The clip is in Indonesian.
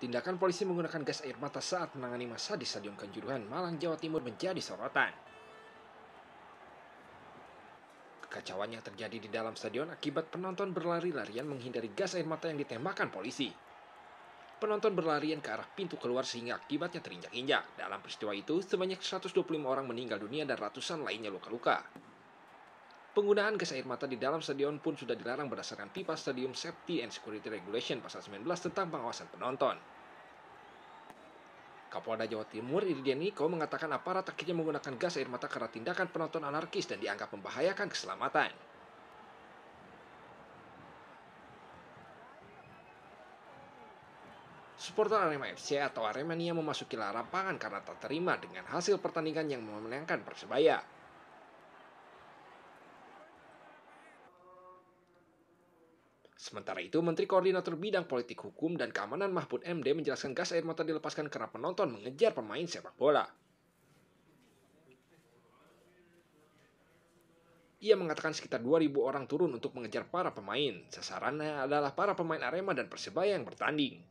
Tindakan polisi menggunakan gas air mata saat menangani masa di Stadion Kanjuruhan, Malang, Jawa Timur menjadi sorotan. Kekacauan yang terjadi di dalam stadion akibat penonton berlari-larian menghindari gas air mata yang ditembakkan polisi. Penonton berlarian ke arah pintu keluar sehingga akibatnya terinjak-injak. Dalam peristiwa itu, sebanyak 125 orang meninggal dunia dan ratusan lainnya luka-luka. Penggunaan gas air mata di dalam stadion pun sudah dilarang berdasarkan pipa Stadium Safety and Security Regulation pasal 19 tentang pengawasan penonton. Kapolda Jawa Timur Irjen Niko mengatakan aparat akhirnya menggunakan gas air mata karena tindakan penonton anarkis dan dianggap membahayakan keselamatan. Supporter Arema FC atau Aremania memasuki lapangan karena tak terima dengan hasil pertandingan yang memenangkan Persebaya. Sementara itu, Menteri Koordinator Bidang Politik Hukum dan Keamanan Mahfud MD menjelaskan gas air mata dilepaskan karena penonton mengejar pemain sepak bola. Ia mengatakan sekitar 2.000 orang turun untuk mengejar para pemain. Sasarannya adalah para pemain Arema dan Persebaya yang bertanding.